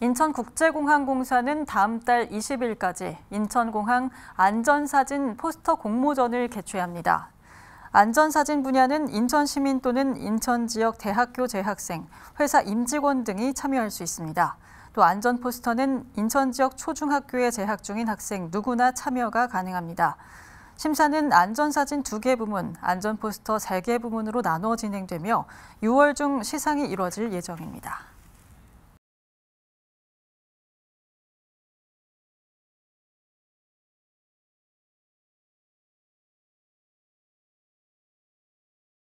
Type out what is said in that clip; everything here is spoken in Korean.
인천국제공항공사는 다음 달 20일까지 인천공항 안전사진 포스터 공모전을 개최합니다. 안전사진 분야는 인천시민 또는 인천지역 대학교 재학생, 회사 임직원 등이 참여할 수 있습니다. 또 안전 포스터는 인천지역 초중학교에 재학 중인 학생 누구나 참여가 가능합니다. 심사는 안전사진 2개 부문, 안전포스터 3개 부문으로 나눠 진행되며 6월 중 시상이 이뤄질 예정입니다.